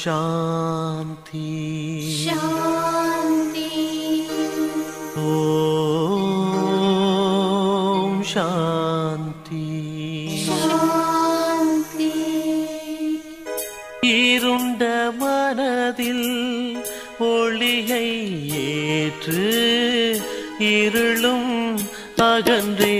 शान्ति शान्ति ॐ शान्ति शान्ति இருண்ட மனதில் ஒளியை ஏற்று இருளும் அகன்றே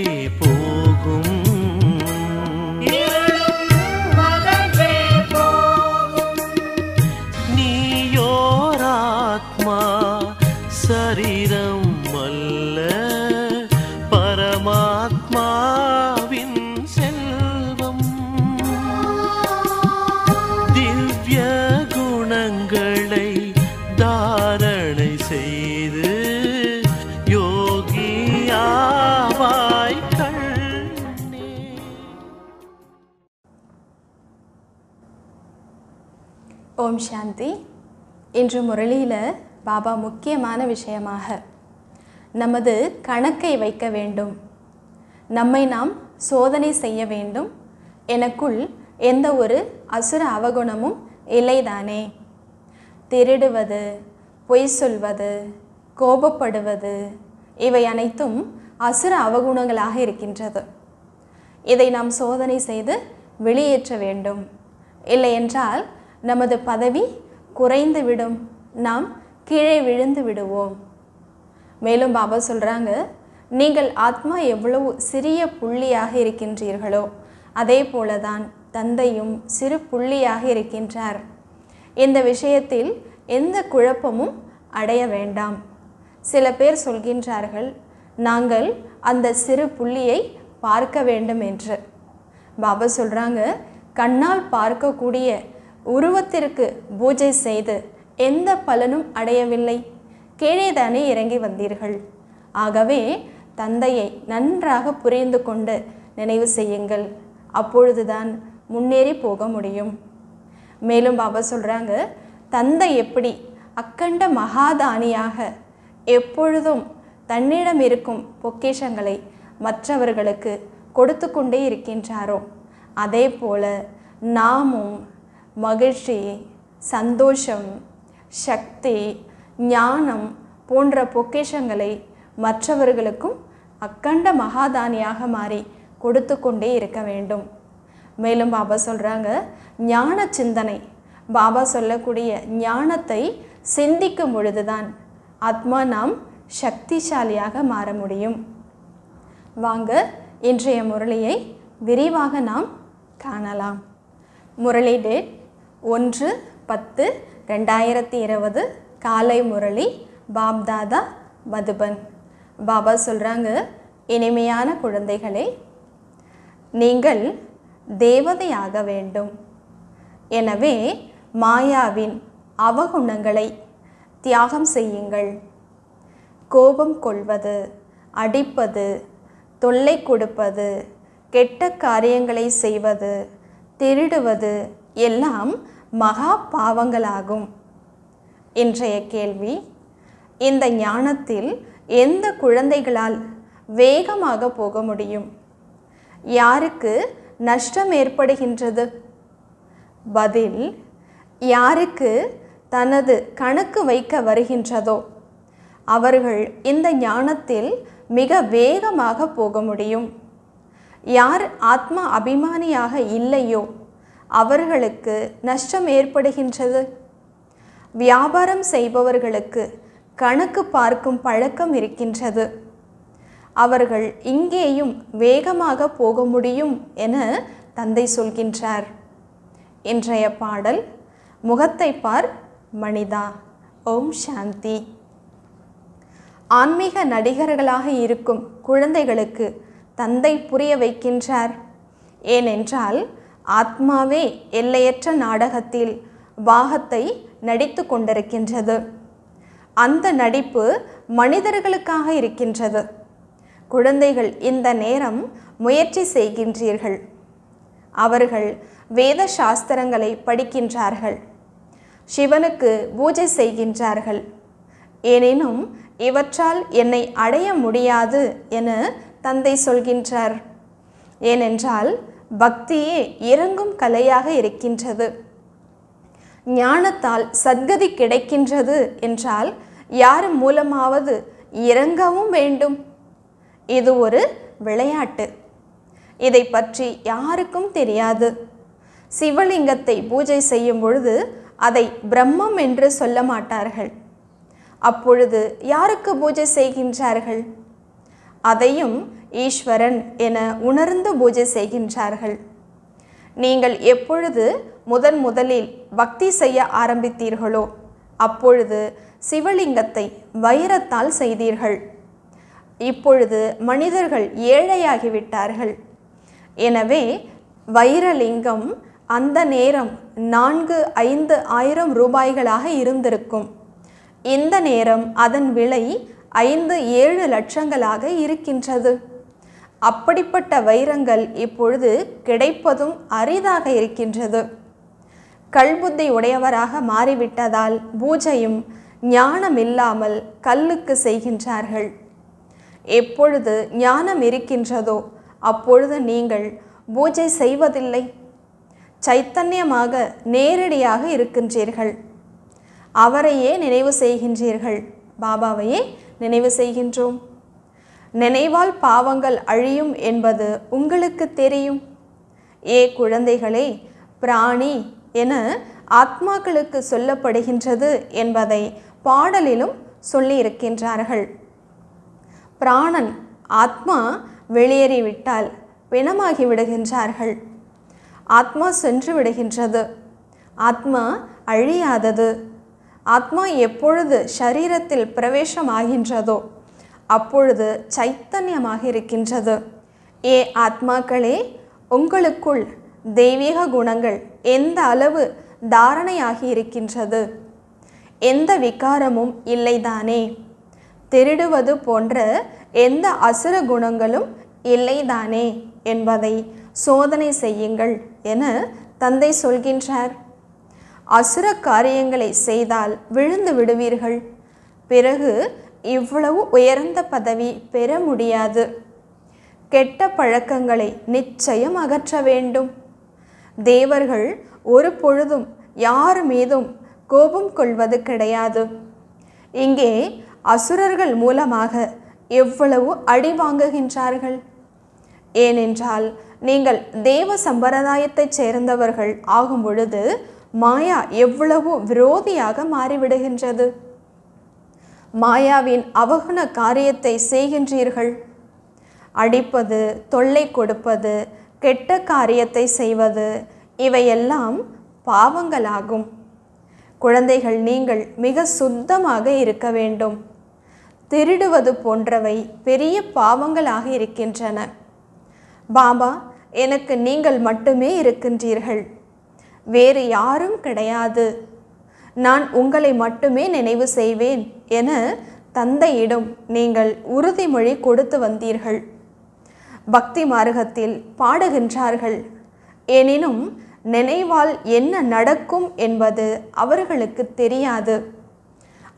ஓம் சாந்தி இன்று முரளியில் பாபா முக்கியமான விஷயமாக நமது கணக்கை வைக்க வேண்டும் நம்மை நாம் சோதனை செய்ய வேண்டும் எனக்குள் எந்த ஒரு அசுர அவகுணமும் இல்லைதானே திருடுவது பொய் சொல்வது கோபப்படுவது இவை அனைத்தும் அசுர அவகுணங்களாக இருக்கின்றது இதை நாம் சோதனை செய்து வெளியேற்ற வேண்டும் இல்லை என்றால் நமது பதவி குறைந்துவிடும் நாம் கீழே விழுந்து விடுவோம் மேலும் பாபா சொல்கிறாங்க நீங்கள் ஆத்மா எவ்வளவு சிறிய புள்ளியாக இருக்கின்றீர்களோ அதே போலதான் தந்தையும் சிறு புள்ளியாக இருக்கின்றார் இந்த விஷயத்தில் எந்த குழப்பமும் அடைய வேண்டாம் சில பேர் சொல்கின்றார்கள் நாங்கள் அந்த சிறு புள்ளியை பார்க்க வேண்டும் என்று பாபா சொல்கிறாங்க கண்ணால் பார்க்கக்கூடிய உருவத்திற்கு பூஜை செய்து எந்த பலனும் அடையவில்லை கீழேதானே இறங்கி வந்தீர்கள் ஆகவே தந்தையை நன்றாக புரிந்து கொண்டு நினைவு செய்யுங்கள் அப்பொழுதுதான் முன்னேறி போக முடியும் மேலும் பாபா சொல்கிறாங்க தந்தை எப்படி அக்கண்ட மகாதானியாக எப்பொழுதும் தன்னிடம் இருக்கும் பொக்கேஷங்களை மற்றவர்களுக்கு கொடுத்து கொண்டே இருக்கின்றாரோ அதே போல நாமும் மகிழ்ச்சி சந்தோஷம் சக்தி ஞானம் போன்ற பொக்கேஷங்களை மற்றவர்களுக்கும் அக்கண்ட மகாதானியாக மாறி கொடுத்து கொண்டே இருக்க வேண்டும் மேலும் பாபா சொல்கிறாங்க ஞான சிந்தனை பாபா சொல்லக்கூடிய ஞானத்தை சிந்திக்கும் பொழுதுதான் ஆத்மா நாம் சக்திசாலியாக மாற முடியும் வாங்க இன்றைய முரளியை விரிவாக நாம் காணலாம் முரளி டேட் ஒன்று பத்து ரெண்டாயிரத்தி இருபது காலை முரளி பாப்தாதா மதுபன் பாபா சொல்கிறாங்க இனிமையான குழந்தைகளே நீங்கள் தேவதையாக வேண்டும் எனவே மாயாவின் அவகுணங்களை தியாகம் செய்யுங்கள் கோபம் கொள்வது அடிப்பது தொல்லை கொடுப்பது கெட்ட காரியங்களை செய்வது திருடுவது எல்லாம் மகா பாவங்களாகும் இன்றைய கேள்வி இந்த ஞானத்தில் எந்த குழந்தைகளால் வேகமாக போக முடியும் யாருக்கு நஷ்டம் ஏற்படுகின்றது பதில் யாருக்கு தனது கணக்கு வைக்க வருகின்றதோ அவர்கள் இந்த ஞானத்தில் மிக வேகமாக போக முடியும் யார் ஆத்மா அபிமானியாக இல்லையோ அவர்களுக்கு நஷ்டம் ஏற்படுகின்றது வியாபாரம் செய்பவர்களுக்கு கணக்கு பார்க்கும் பழக்கம் இருக்கின்றது அவர்கள் இங்கேயும் வேகமாக போக முடியும் என தந்தை சொல்கின்றார் இன்றைய பாடல் முகத்தை பார் மனிதா ஓம் சாந்தி ஆன்மீக நடிகர்களாக இருக்கும் குழந்தைகளுக்கு தந்தை புரிய வைக்கின்றார் ஏனென்றால் ஆத்மாவே எல்லையற்ற நாடகத்தில் பாகத்தை நடித்து கொண்டிருக்கின்றது அந்த நடிப்பு மனிதர்களுக்காக இருக்கின்றது குழந்தைகள் இந்த நேரம் முயற்சி செய்கின்றீர்கள் அவர்கள் வேத சாஸ்திரங்களை படிக்கின்றார்கள் சிவனுக்கு பூஜை செய்கின்றார்கள் எனினும் இவற்றால் என்னை அடைய முடியாது என தந்தை சொல்கின்றார் ஏனென்றால் பக்தியே இறங்கும் கலையாக இருக்கின்றது ஞானத்தால் சத்கதி கிடைக்கின்றது என்றால் யார் மூலமாவது இறங்கவும் வேண்டும் இது ஒரு விளையாட்டு இதை பற்றி யாருக்கும் தெரியாது சிவலிங்கத்தை பூஜை செய்யும் பொழுது அதை பிரம்மம் என்று சொல்ல மாட்டார்கள் அப்பொழுது யாருக்கு பூஜை செய்கின்றார்கள் அதையும் ஈஸ்வரன் என உணர்ந்து பூஜை செய்கின்றார்கள் நீங்கள் எப்பொழுது முதன் முதலில் பக்தி செய்ய ஆரம்பித்தீர்களோ அப்பொழுது சிவலிங்கத்தை வைரத்தால் செய்தீர்கள் இப்பொழுது மனிதர்கள் ஏழையாகிவிட்டார்கள் எனவே வைரலிங்கம் அந்த நேரம் நான்கு ஐந்து ஆயிரம் ரூபாய்களாக இருந்திருக்கும் இந்த நேரம் அதன் விலை ஐந்து ஏழு லட்சங்களாக இருக்கின்றது அப்படிப்பட்ட வைரங்கள் இப்பொழுது கிடைப்பதும் அரிதாக இருக்கின்றது கல்புத்தி உடையவராக மாறிவிட்டதால் பூஜையும் ஞானம் இல்லாமல் கல்லுக்கு செய்கின்றார்கள் எப்பொழுது ஞானம் இருக்கின்றதோ அப்பொழுது நீங்கள் பூஜை செய்வதில்லை சைத்தன்யமாக நேரடியாக இருக்கின்றீர்கள் அவரையே நினைவு செய்கின்றீர்கள் பாபாவையே நினைவு செய்கின்றோம் நினைவால் பாவங்கள் அழியும் என்பது உங்களுக்கு தெரியும் ஏ குழந்தைகளே பிராணி என ஆத்மாக்களுக்கு சொல்லப்படுகின்றது என்பதை பாடலிலும் சொல்லியிருக்கின்றார்கள் பிராணன் ஆத்மா வெளியேறிவிட்டால் பிணமாகி விடுகின்றார்கள் ஆத்மா சென்று விடுகின்றது ஆத்மா அழியாதது ஆத்மா எப்பொழுது சரீரத்தில் பிரவேசமாகின்றதோ அப்பொழுது சைத்தன்யமாக இருக்கின்றது ஏ ஆத்மாக்களே உங்களுக்குள் தெய்வீக குணங்கள் எந்த அளவு தாரணையாகி இருக்கின்றது எந்த விகாரமும் இல்லைதானே திருடுவது போன்ற எந்த அசுர குணங்களும் இல்லைதானே என்பதை சோதனை செய்யுங்கள் என தந்தை சொல்கின்றார் அசுர காரியங்களை செய்தால் விழுந்து விடுவீர்கள் பிறகு இவ்வளவு உயர்ந்த பதவி பெற முடியாது கெட்ட பழக்கங்களை நிச்சயம் அகற்ற வேண்டும் தேவர்கள் ஒரு பொழுதும் யார் மீதும் கோபம் கொள்வது கிடையாது இங்கே அசுரர்கள் மூலமாக எவ்வளவு அடி வாங்குகின்றார்கள் ஏனென்றால் நீங்கள் தேவ சம்பிரதாயத்தைச் சேர்ந்தவர்கள் ஆகும் பொழுது மாயா எவ்வளவு விரோதியாக மாறிவிடுகின்றது மாயாவின் அவகுண காரியத்தை செய்கின்றீர்கள் அடிப்பது தொல்லை கொடுப்பது கெட்ட காரியத்தை செய்வது இவையெல்லாம் பாவங்களாகும் குழந்தைகள் நீங்கள் மிக சுத்தமாக இருக்க வேண்டும் திருடுவது போன்றவை பெரிய பாவங்களாக இருக்கின்றன பாபா எனக்கு நீங்கள் மட்டுமே இருக்கின்றீர்கள் வேறு யாரும் கிடையாது நான் உங்களை மட்டுமே நினைவு செய்வேன் என தந்தையிடம் நீங்கள் உறுதிமொழி கொடுத்து வந்தீர்கள் பக்தி மார்க்கத்தில் பாடுகின்றார்கள் எனினும் நினைவால் என்ன நடக்கும் என்பது அவர்களுக்கு தெரியாது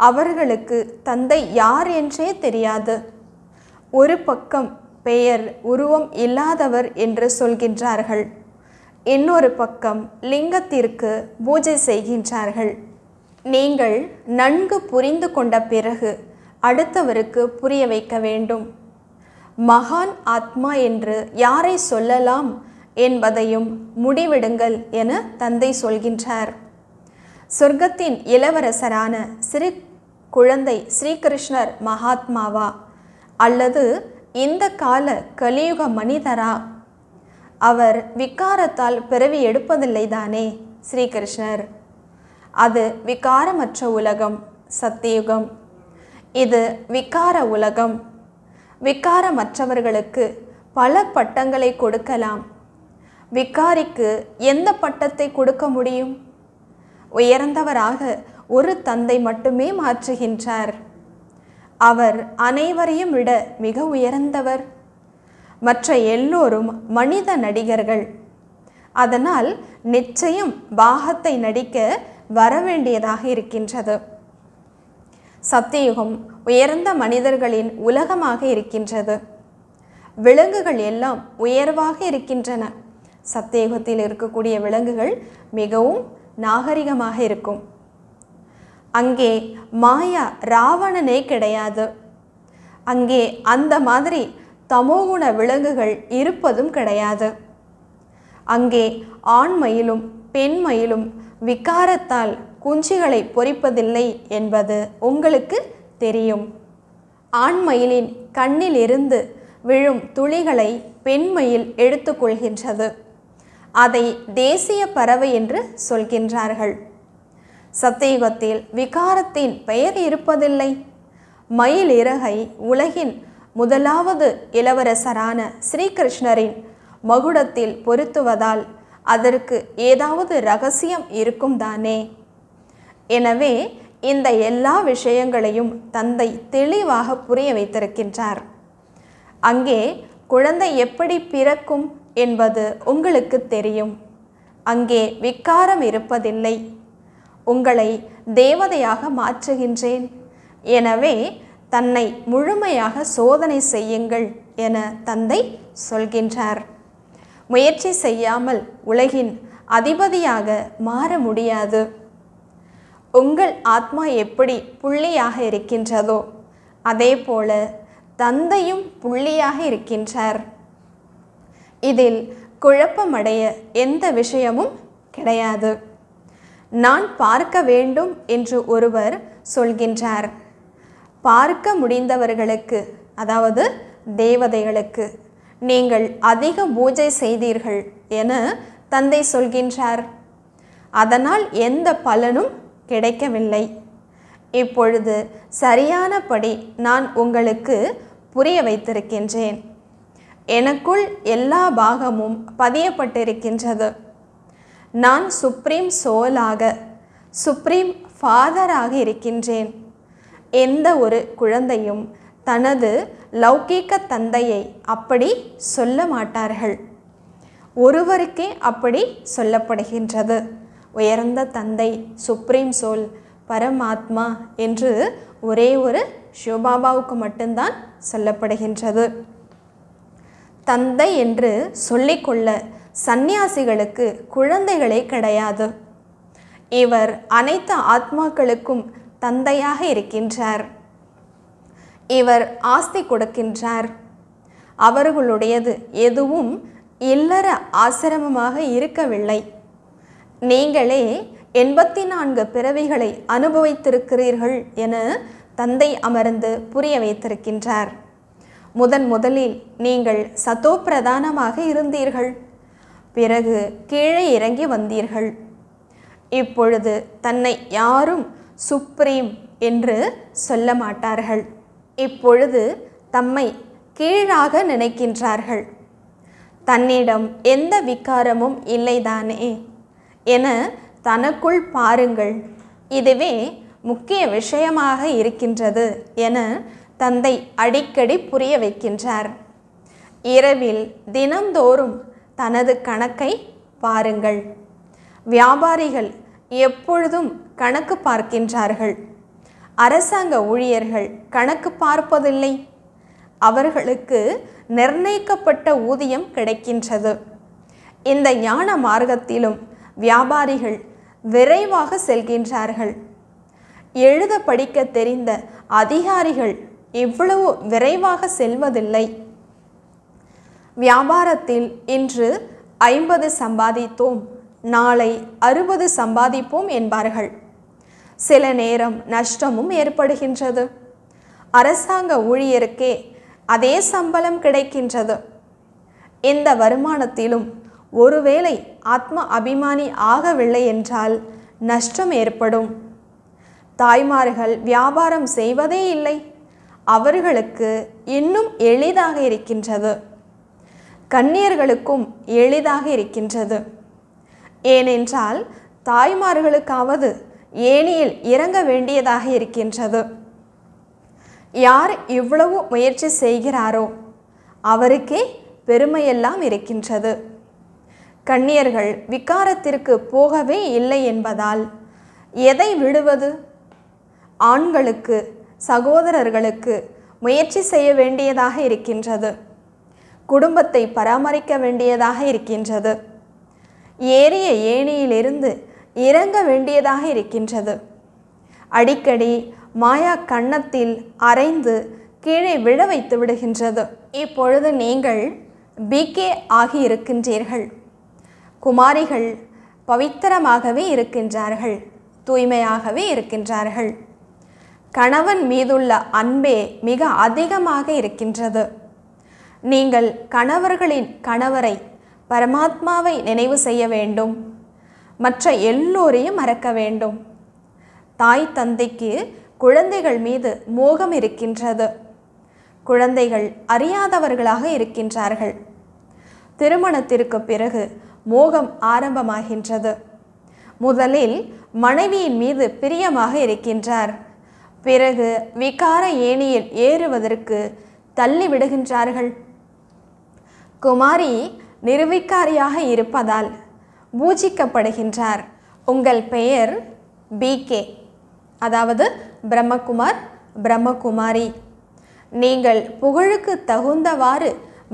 அவர்களுக்கு தந்தை யார் என்றே தெரியாது ஒரு பக்கம் பெயர் உருவம் இல்லாதவர் என்று சொல்கின்றார்கள் இன்னொரு பக்கம் லிங்கத்திற்கு பூஜை செய்கின்றார்கள் நீங்கள் நன்கு புரிந்து கொண்ட பிறகு அடுத்தவருக்கு புரிய வைக்க வேண்டும் மகான் ஆத்மா என்று யாரை சொல்லலாம் என்பதையும் முடிவிடுங்கள் என தந்தை சொல்கின்றார் சொர்க்கத்தின் இளவரசரான சிறு குழந்தை ஸ்ரீகிருஷ்ணர் மகாத்மாவா அல்லது இந்த கால கலியுக மனிதரா அவர் விக்காரத்தால் பிறவி எடுப்பதில்லைதானே ஸ்ரீகிருஷ்ணர் அது விகாரமற்ற உலகம் சத்தியுகம் இது விகார உலகம் விகாரமற்றவர்களுக்கு பல பட்டங்களை கொடுக்கலாம் விகாரிக்கு எந்த பட்டத்தை கொடுக்க முடியும் உயர்ந்தவராக ஒரு தந்தை மட்டுமே மாற்றுகின்றார் அவர் அனைவரையும் விட மிக உயர்ந்தவர் மற்ற எல்லோரும் மனித நடிகர்கள் அதனால் நிச்சயம் பாகத்தை நடிக்க வரவேண்டியதாக இருக்கின்றது சத்தியுகம் உயர்ந்த மனிதர்களின் உலகமாக இருக்கின்றது விலங்குகள் எல்லாம் உயர்வாக இருக்கின்றன சத்தியுகத்தில் இருக்கக்கூடிய விலங்குகள் மிகவும் நாகரிகமாக இருக்கும் அங்கே மாயா ராவணனே கிடையாது அங்கே அந்த மாதிரி தமோகுண விலங்குகள் இருப்பதும் கிடையாது அங்கே பெண் மயிலும் விகாரத்தால் குஞ்சுகளை பொறிப்பதில்லை என்பது உங்களுக்கு தெரியும் ஆண்மயிலின் கண்ணிலிருந்து விழும் துளிகளை பெண்மயில் எடுத்துக்கொள்கின்றது அதை தேசிய பறவை என்று சொல்கின்றார்கள் சத்தியுகத்தில் விகாரத்தின் பெயர் இருப்பதில்லை மயில் இறகை உலகின் முதலாவது இளவரசரான ஸ்ரீகிருஷ்ணரின் மகுடத்தில் பொருத்துவதால் அதற்கு ஏதாவது ரகசியம் இருக்கும் தானே எனவே இந்த எல்லா விஷயங்களையும் தந்தை தெளிவாக புரிய வைத்திருக்கின்றார் அங்கே குழந்தை எப்படி பிறக்கும் என்பது உங்களுக்கு தெரியும் அங்கே விக்காரம் இருப்பதில்லை உங்களை தேவதையாக மாற்றுகின்றேன் எனவே தன்னை முழுமையாக சோதனை செய்யுங்கள் என தந்தை சொல்கின்றார் முயற்சி செய்யாமல் உலகின் அதிபதியாக மாற முடியாது உங்கள் ஆத்மா எப்படி புள்ளியாக இருக்கின்றதோ அதே போல தந்தையும் புள்ளியாக இருக்கின்றார் இதில் குழப்பமடைய எந்த விஷயமும் கிடையாது நான் பார்க்க வேண்டும் என்று ஒருவர் சொல்கின்றார் பார்க்க முடிந்தவர்களுக்கு அதாவது தேவதைகளுக்கு நீங்கள் அதிக பூஜை செய்தீர்கள் என தந்தை சொல்கின்றார் அதனால் எந்த பலனும் கிடைக்கவில்லை இப்பொழுது சரியானபடி நான் உங்களுக்கு புரிய வைத்திருக்கின்றேன் எனக்குள் எல்லா பாகமும் பதியப்பட்டிருக்கின்றது நான் சுப்ரீம் சோலாக சுப்ரீம் ஃபாதராக இருக்கின்றேன் எந்த ஒரு குழந்தையும் தனது லௌகீக தந்தையை அப்படி சொல்ல மாட்டார்கள் ஒருவருக்கே அப்படி சொல்லப்படுகின்றது உயர்ந்த தந்தை சுப்ரீம் சோல் பரமாத்மா என்று ஒரே ஒரு சிவபாபாவுக்கு மட்டும்தான் சொல்லப்படுகின்றது தந்தை என்று சொல்லிக்கொள்ள சந்நியாசிகளுக்கு குழந்தைகளே கிடையாது இவர் அனைத்து ஆத்மாக்களுக்கும் தந்தையாக இருக்கின்றார் இவர் ஆஸ்தி கொடுக்கின்றார் அவர்களுடையது எதுவும் இல்லற ஆசிரமமாக இருக்கவில்லை நீங்களே எண்பத்தி நான்கு பிறவிகளை அனுபவித்திருக்கிறீர்கள் என தந்தை அமர்ந்து புரிய வைத்திருக்கின்றார் முதன் முதலில் நீங்கள் சத்தோ பிரதானமாக இருந்தீர்கள் பிறகு கீழே இறங்கி வந்தீர்கள் இப்பொழுது தன்னை யாரும் சுப்ரீம் என்று சொல்ல மாட்டார்கள் இப்பொழுது தம்மை கீழாக நினைக்கின்றார்கள் தன்னிடம் எந்த விக்காரமும் இல்லைதானே என தனக்குள் பாருங்கள் இதுவே முக்கிய விஷயமாக இருக்கின்றது என தந்தை அடிக்கடி புரிய வைக்கின்றார் இரவில் தினந்தோறும் தனது கணக்கை பாருங்கள் வியாபாரிகள் எப்பொழுதும் கணக்கு பார்க்கின்றார்கள் அரசாங்க ஊழியர்கள் கணக்கு பார்ப்பதில்லை அவர்களுக்கு நிர்ணயிக்கப்பட்ட ஊதியம் கிடைக்கின்றது இந்த ஞான மார்க்கத்திலும் வியாபாரிகள் விரைவாக செல்கின்றார்கள் எழுத படிக்க தெரிந்த அதிகாரிகள் இவ்வளவு விரைவாக செல்வதில்லை வியாபாரத்தில் இன்று ஐம்பது சம்பாதித்தோம் நாளை அறுபது சம்பாதிப்போம் என்பார்கள் சில நேரம் நஷ்டமும் ஏற்படுகின்றது அரசாங்க ஊழியருக்கே அதே சம்பளம் கிடைக்கின்றது எந்த வருமானத்திலும் ஒருவேளை ஆத்ம அபிமானி ஆகவில்லை என்றால் நஷ்டம் ஏற்படும் தாய்மார்கள் வியாபாரம் செய்வதே இல்லை அவர்களுக்கு இன்னும் எளிதாக இருக்கின்றது கண்ணியர்களுக்கும் எளிதாக இருக்கின்றது ஏனென்றால் தாய்மார்களுக்காவது ஏணியில் இறங்க வேண்டியதாக இருக்கின்றது யார் இவ்வளவு முயற்சி செய்கிறாரோ அவருக்கே பெருமையெல்லாம் இருக்கின்றது கண்ணியர்கள் விக்காரத்திற்கு போகவே இல்லை என்பதால் எதை விடுவது ஆண்களுக்கு சகோதரர்களுக்கு முயற்சி செய்ய வேண்டியதாக இருக்கின்றது குடும்பத்தை பராமரிக்க வேண்டியதாக இருக்கின்றது ஏறிய ஏணியிலிருந்து இறங்க வேண்டியதாக இருக்கின்றது அடிக்கடி மாயா கன்னத்தில் அரைந்து கீழே விழ வைத்து விடுகின்றது இப்பொழுது நீங்கள் பிகே ஆகி இருக்கின்றீர்கள் குமாரிகள் பவித்திரமாகவே இருக்கின்றார்கள் தூய்மையாகவே இருக்கின்றார்கள் கணவன் மீதுள்ள அன்பே மிக அதிகமாக இருக்கின்றது நீங்கள் கணவர்களின் கணவரை பரமாத்மாவை நினைவு செய்ய வேண்டும் மற்ற எல்லோரையும் மறக்க வேண்டும் தாய் தந்தைக்கு குழந்தைகள் மீது மோகம் இருக்கின்றது குழந்தைகள் அறியாதவர்களாக இருக்கின்றார்கள் திருமணத்திற்கு பிறகு மோகம் ஆரம்பமாகின்றது முதலில் மனைவியின் மீது பிரியமாக இருக்கின்றார் பிறகு விகார ஏணியில் ஏறுவதற்கு தள்ளிவிடுகின்றார்கள் குமாரி நிர்விகாரியாக இருப்பதால் பூஜிக்கப்படுகின்றார் உங்கள் பெயர் பிகே அதாவது பிரம்மகுமார் பிரம்மகுமாரி நீங்கள் புகழுக்கு தகுந்தவாறு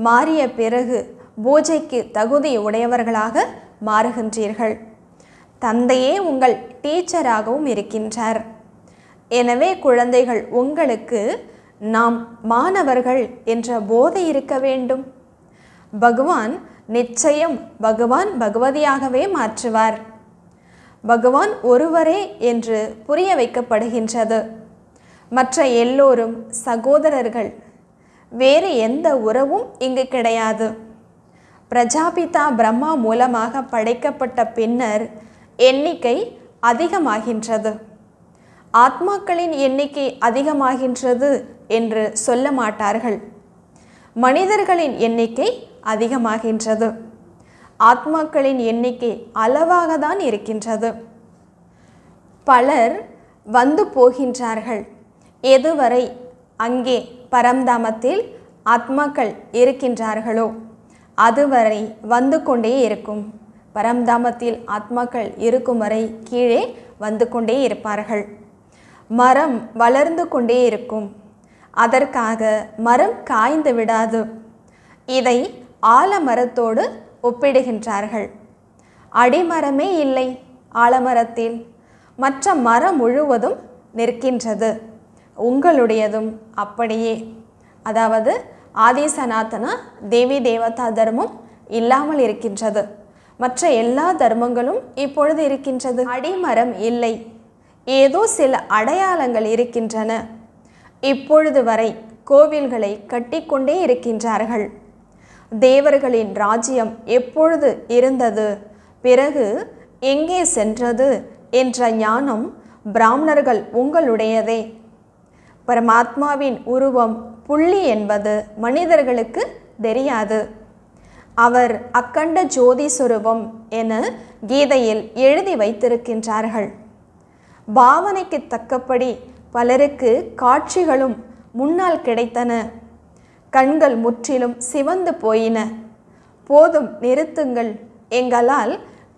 மாறிய பிறகு பூஜைக்கு தகுதி உடையவர்களாக மாறுகின்றீர்கள் தந்தையே உங்கள் டீச்சராகவும் இருக்கின்றார் எனவே குழந்தைகள் உங்களுக்கு நாம் மாணவர்கள் என்ற போதை இருக்க வேண்டும் பகவான் நிச்சயம் பகவான் பகவதியாகவே மாற்றுவார் பகவான் ஒருவரே என்று புரிய வைக்கப்படுகின்றது மற்ற எல்லோரும் சகோதரர்கள் வேறு எந்த உறவும் இங்கு கிடையாது பிரஜாபிதா பிரம்மா மூலமாக படைக்கப்பட்ட பின்னர் எண்ணிக்கை அதிகமாகின்றது ஆத்மாக்களின் எண்ணிக்கை அதிகமாகின்றது என்று சொல்ல மாட்டார்கள் மனிதர்களின் எண்ணிக்கை அதிகமாகின்றது ஆத்மாக்களின் எண்ணிக்கை அளவாக தான் இருக்கின்றது பலர் வந்து போகின்றார்கள் எதுவரை அங்கே பரம்தாமத்தில் ஆத்மாக்கள் இருக்கின்றார்களோ அதுவரை வந்து கொண்டே இருக்கும் பரம்தாமத்தில் ஆத்மாக்கள் இருக்கும் வரை கீழே வந்து கொண்டே இருப்பார்கள் மரம் வளர்ந்து கொண்டே இருக்கும் அதற்காக மரம் காய்ந்து விடாது இதை ஆலமரத்தோடு ஒப்பிடுகின்றார்கள் அடிமரமே இல்லை ஆலமரத்தில் மற்ற மரம் முழுவதும் நிற்கின்றது உங்களுடையதும் அப்படியே அதாவது ஆதிசநாதன தேவி தேவதா தர்மம் இல்லாமல் இருக்கின்றது மற்ற எல்லா தர்மங்களும் இப்பொழுது இருக்கின்றது அடிமரம் இல்லை ஏதோ சில அடையாளங்கள் இருக்கின்றன இப்பொழுது வரை கோவில்களை கட்டிக்கொண்டே இருக்கின்றார்கள் தேவர்களின் ராஜ்யம் எப்பொழுது இருந்தது பிறகு எங்கே சென்றது என்ற ஞானம் பிராமணர்கள் உங்களுடையதே பரமாத்மாவின் உருவம் புள்ளி என்பது மனிதர்களுக்கு தெரியாது அவர் அக்கண்ட ஜோதி சுரூபம் என கீதையில் எழுதி வைத்திருக்கின்றார்கள் பாவனைக்கு தக்கபடி பலருக்கு காட்சிகளும் முன்னால் கிடைத்தன கண்கள் முற்றிலும் சிவந்து போயின போதும் நிறுத்துங்கள் எங்களால்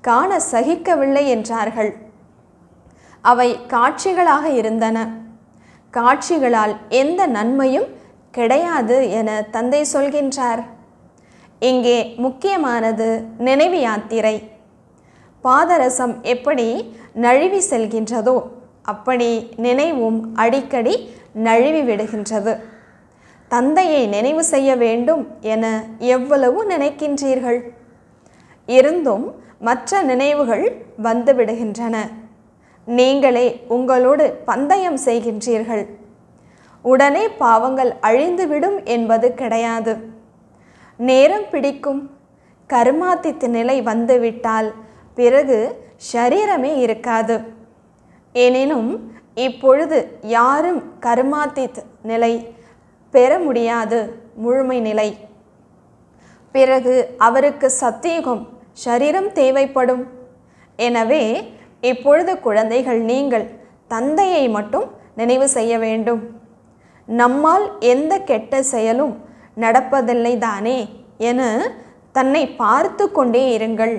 காண சகிக்கவில்லை என்றார்கள் அவை காட்சிகளாக இருந்தன காட்சிகளால் எந்த நன்மையும் கிடையாது என தந்தை சொல்கின்றார் இங்கே முக்கியமானது நினைவு யாத்திரை பாதரசம் எப்படி நழுவி செல்கின்றதோ அப்படி நினைவும் அடிக்கடி நழுவி விடுகின்றது தந்தையை நினைவு செய்ய வேண்டும் என எவ்வளவு நினைக்கின்றீர்கள் இருந்தும் மற்ற நினைவுகள் வந்துவிடுகின்றன நீங்களே உங்களோடு பந்தயம் செய்கின்றீர்கள் உடனே பாவங்கள் அழிந்துவிடும் என்பது கிடையாது நேரம் பிடிக்கும் கருமாத்தித்து நிலை வந்துவிட்டால் பிறகு ஷரீரமே இருக்காது எனினும் இப்பொழுது யாரும் கருமாத்தித் நிலை பெற முடியாது முழுமை நிலை பிறகு அவருக்கு சத்தியுகம் சரீரம் தேவைப்படும் எனவே இப்பொழுது குழந்தைகள் நீங்கள் தந்தையை மட்டும் நினைவு செய்ய வேண்டும் நம்மால் எந்த கெட்ட செயலும் நடப்பதில்லை தானே என தன்னை பார்த்து கொண்டே இருங்கள்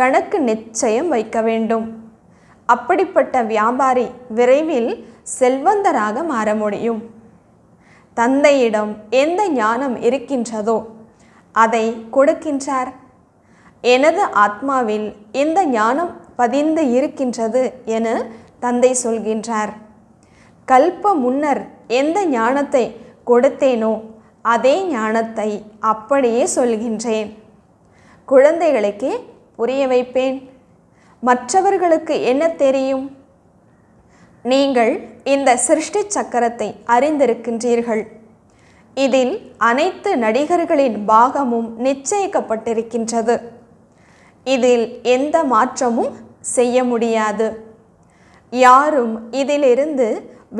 கணக்கு நிச்சயம் வைக்க வேண்டும் அப்படிப்பட்ட வியாபாரி விரைவில் செல்வந்தராக மாற முடியும் தந்தையிடம் எந்த ஞானம் இருக்கின்றதோ அதை கொடுக்கின்றார் எனது ஆத்மாவில் எந்த ஞானம் பதிந்து இருக்கின்றது என தந்தை சொல்கின்றார் கல்ப முன்னர் எந்த ஞானத்தை கொடுத்தேனோ அதே ஞானத்தை அப்படியே சொல்கின்றேன் குழந்தைகளுக்கு புரிய வைப்பேன் மற்றவர்களுக்கு என்ன தெரியும் நீங்கள் இந்த சிருஷ்டி சக்கரத்தை அறிந்திருக்கின்றீர்கள் இதில் அனைத்து நடிகர்களின் பாகமும் நிச்சயிக்கப்பட்டிருக்கின்றது இதில் எந்த மாற்றமும் செய்ய முடியாது யாரும் இதிலிருந்து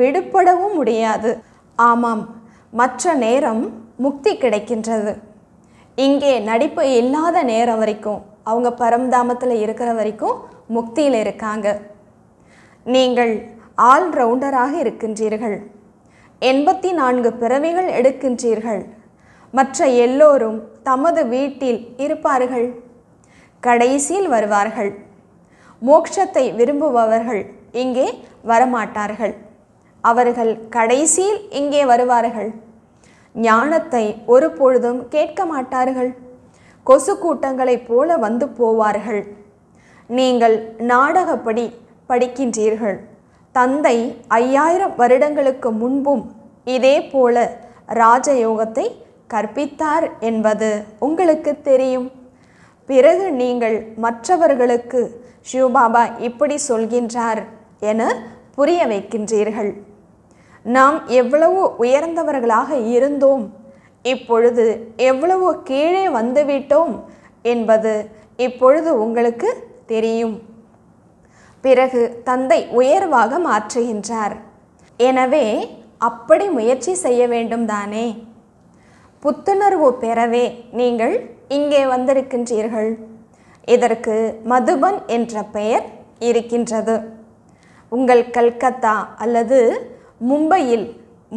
விடுபடவும் முடியாது ஆமாம் மற்ற நேரம் முக்தி கிடைக்கின்றது இங்கே நடிப்பு இல்லாத நேரம் வரைக்கும் அவங்க பரம்தாமத்தில் இருக்கிற வரைக்கும் முக்தியில் இருக்காங்க நீங்கள் ஆல்ரவுண்டராக இருக்கின்றீர்கள் எண்பத்தி நான்கு பிறவிகள் எடுக்கின்றீர்கள் மற்ற எல்லோரும் தமது வீட்டில் இருப்பார்கள் கடைசியில் வருவார்கள் மோட்சத்தை விரும்புபவர்கள் இங்கே வரமாட்டார்கள் அவர்கள் கடைசியில் இங்கே வருவார்கள் ஞானத்தை ஒருபொழுதும் கேட்க மாட்டார்கள் கொசு கூட்டங்களைப் போல வந்து போவார்கள் நீங்கள் நாடகப்படி படிக்கின்றீர்கள் தந்தை ஐயாயிரம் வருடங்களுக்கு முன்பும் இதே போல ராஜயோகத்தை கற்பித்தார் என்பது உங்களுக்கு தெரியும் பிறகு நீங்கள் மற்றவர்களுக்கு சிவபாபா இப்படி சொல்கின்றார் என புரிய வைக்கின்றீர்கள் நாம் எவ்வளவு உயர்ந்தவர்களாக இருந்தோம் இப்பொழுது எவ்வளவு கீழே வந்துவிட்டோம் என்பது இப்பொழுது உங்களுக்கு தெரியும் பிறகு தந்தை உயர்வாக மாற்றுகின்றார் எனவே அப்படி முயற்சி செய்ய வேண்டும் தானே புத்துணர்வு பெறவே நீங்கள் இங்கே வந்திருக்கின்றீர்கள் இதற்கு மதுபன் என்ற பெயர் இருக்கின்றது உங்கள் கல்கத்தா அல்லது மும்பையில்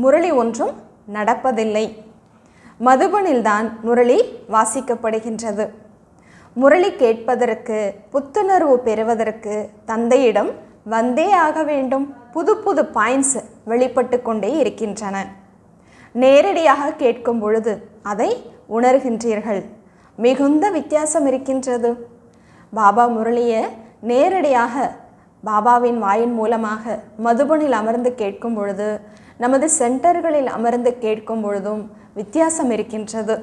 முரளி ஒன்றும் நடப்பதில்லை மதுபனில்தான் முரளி வாசிக்கப்படுகின்றது முரளி கேட்பதற்கு புத்துணர்வு பெறுவதற்கு தந்தையிடம் வந்தே ஆக வேண்டும் புது புது பாயிண்ட்ஸ் வெளிப்பட்டு கொண்டே இருக்கின்றன நேரடியாக கேட்கும் பொழுது அதை உணர்கின்றீர்கள் மிகுந்த வித்தியாசம் இருக்கின்றது பாபா முரளியை நேரடியாக பாபாவின் வாயின் மூலமாக மதுபனில் அமர்ந்து கேட்கும் பொழுது நமது சென்டர்களில் அமர்ந்து கேட்கும் பொழுதும் வித்தியாசம் இருக்கின்றது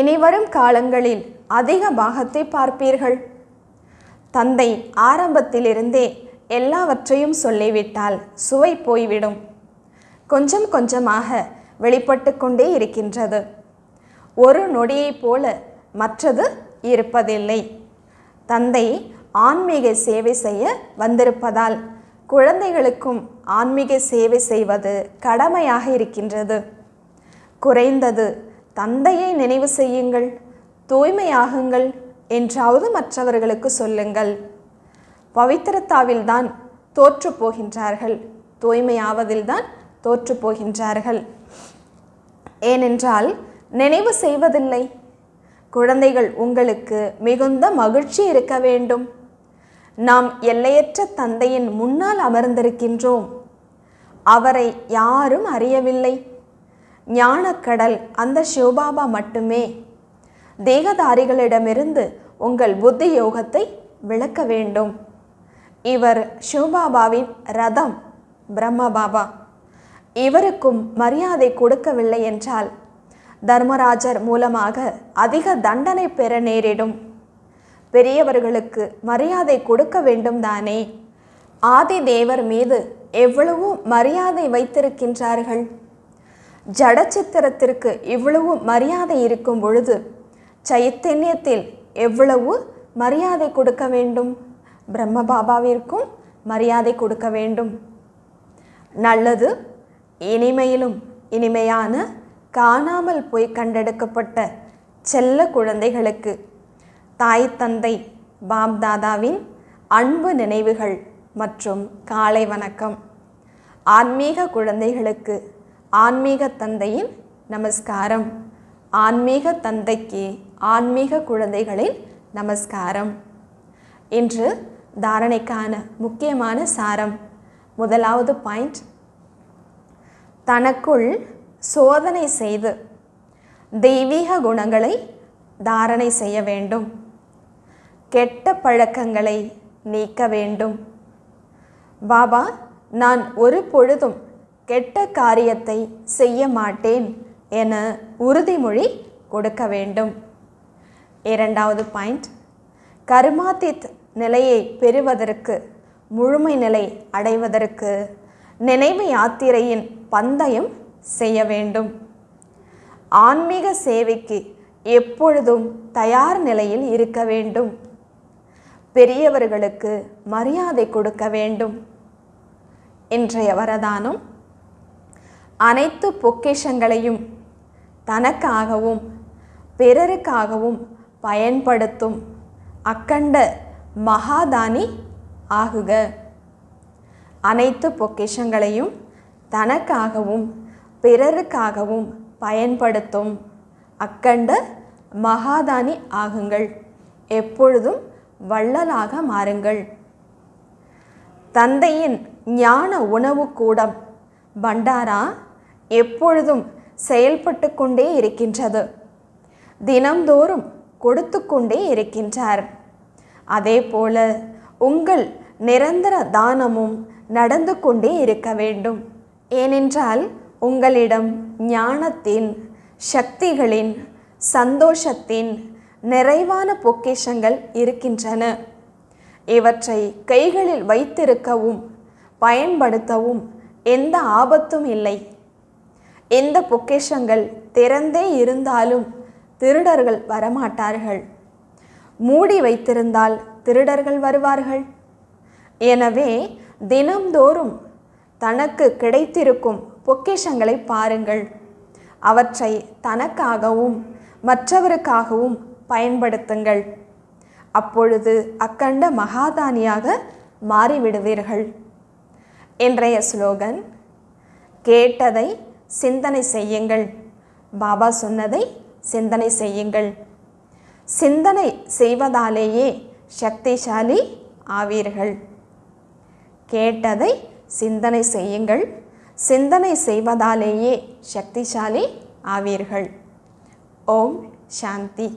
இனிவரும் காலங்களில் அதிக பாகத்தை பார்ப்பீர்கள் தந்தை ஆரம்பத்திலிருந்தே எல்லாவற்றையும் சொல்லிவிட்டால் சுவை போய்விடும் கொஞ்சம் கொஞ்சமாக வெளிப்பட்டு கொண்டே இருக்கின்றது ஒரு நொடியைப் போல மற்றது இருப்பதில்லை தந்தை ஆன்மீக சேவை செய்ய வந்திருப்பதால் குழந்தைகளுக்கும் ஆன்மீக சேவை செய்வது கடமையாக இருக்கின்றது குறைந்தது தந்தையை நினைவு செய்யுங்கள் தூய்மையாகுங்கள் என்றாவது மற்றவர்களுக்கு சொல்லுங்கள் பவித்திரத்தாவில்தான் தோற்று போகின்றார்கள் தூய்மையாவதில்தான் தோற்று போகின்றார்கள் ஏனென்றால் நினைவு செய்வதில்லை குழந்தைகள் உங்களுக்கு மிகுந்த மகிழ்ச்சி இருக்க வேண்டும் நாம் எல்லையற்ற தந்தையின் முன்னால் அமர்ந்திருக்கின்றோம் அவரை யாரும் அறியவில்லை ஞானக்கடல் அந்த சிவபாபா மட்டுமே தேகதாரிகளிடமிருந்து உங்கள் புத்தி யோகத்தை விளக்க வேண்டும் இவர் சிவபாபாவின் ரதம் பிரம்மபாபா இவருக்கும் மரியாதை கொடுக்கவில்லை என்றால் தர்மராஜர் மூலமாக அதிக தண்டனை பெற நேரிடும் பெரியவர்களுக்கு மரியாதை கொடுக்க வேண்டும் தானே ஆதி தேவர் மீது எவ்வளவோ மரியாதை வைத்திருக்கின்றார்கள் ஜடச்சித்திரத்திற்கு இவ்வளவு மரியாதை இருக்கும் பொழுது சைத்தன்யத்தில் எவ்வளவு மரியாதை கொடுக்க வேண்டும் பிரம்ம பாபாவிற்கும் மரியாதை கொடுக்க வேண்டும் நல்லது இனிமையிலும் இனிமையான காணாமல் போய் கண்டெடுக்கப்பட்ட செல்ல குழந்தைகளுக்கு தாய் தந்தை பாப்தாதாவின் அன்பு நினைவுகள் மற்றும் காலை வணக்கம் ஆன்மீக குழந்தைகளுக்கு ஆன்மீக தந்தையின் நமஸ்காரம் ஆன்மீக தந்தைக்கு ஆன்மீக குழந்தைகளின் நமஸ்காரம் இன்று தாரணைக்கான முக்கியமான சாரம் முதலாவது பாயிண்ட் தனக்குள் சோதனை செய்து தெய்வீக குணங்களை தாரணை செய்ய வேண்டும் கெட்ட பழக்கங்களை நீக்க வேண்டும் பாபா நான் ஒரு பொழுதும் கெட்ட காரியத்தை செய்ய மாட்டேன் என உறுதிமொழி கொடுக்க வேண்டும் இரண்டாவது பாயிண்ட் கருமாதித் நிலையை பெறுவதற்கு முழுமை நிலை அடைவதற்கு நினைவு யாத்திரையின் பந்தயம் செய்ய வேண்டும் ஆன்மீக சேவைக்கு எப்பொழுதும் தயார் நிலையில் இருக்க வேண்டும் பெரியவர்களுக்கு மரியாதை கொடுக்க வேண்டும் இன்றைய வரதானம் அனைத்து பொக்கிஷங்களையும் தனக்காகவும் பிறருக்காகவும் பயன்படுத்தும் அக்கண்ட மகாதானி ஆகுக அனைத்து பொக்கிஷங்களையும் தனக்காகவும் பிறருக்காகவும் பயன்படுத்தும் அக்கண்ட மகாதானி ஆகுங்கள் எப்பொழுதும் வள்ளலாக மாறுங்கள் தந்தையின் ஞான உணவு கூடம் பண்டாரா எப்பொழுதும் செயல்பட்டு கொண்டே இருக்கின்றது தினம்தோறும் கொடுத்து கொண்டே இருக்கின்றார் அதே போல உங்கள் நிரந்தர தானமும் நடந்து கொண்டே இருக்க வேண்டும் ஏனென்றால் உங்களிடம் ஞானத்தின் சக்திகளின் சந்தோஷத்தின் நிறைவான பொக்கிஷங்கள் இருக்கின்றன இவற்றை கைகளில் வைத்திருக்கவும் பயன்படுத்தவும் எந்த ஆபத்தும் இல்லை எந்த பொக்கேஷங்கள் திறந்தே இருந்தாலும் திருடர்கள் வரமாட்டார்கள் மூடி வைத்திருந்தால் திருடர்கள் வருவார்கள் எனவே தினம்தோறும் தனக்கு கிடைத்திருக்கும் பொக்கிஷங்களை பாருங்கள் அவற்றை தனக்காகவும் மற்றவருக்காகவும் பயன்படுத்துங்கள் அப்பொழுது அக்கண்ட மகாதானியாக மாறிவிடுவீர்கள் இன்றைய ஸ்லோகன் கேட்டதை சிந்தனை செய்யுங்கள் பாபா சொன்னதை சிந்தனை செய்யுங்கள் சிந்தனை செய்வதாலேயே சக்திசாலி ஆவீர்கள் கேட்டதை சிந்தனை செய்யுங்கள் சிந்தனை செய்வதாலேயே சக்திசாலி ஆவீர்கள் ஓம் சாந்தி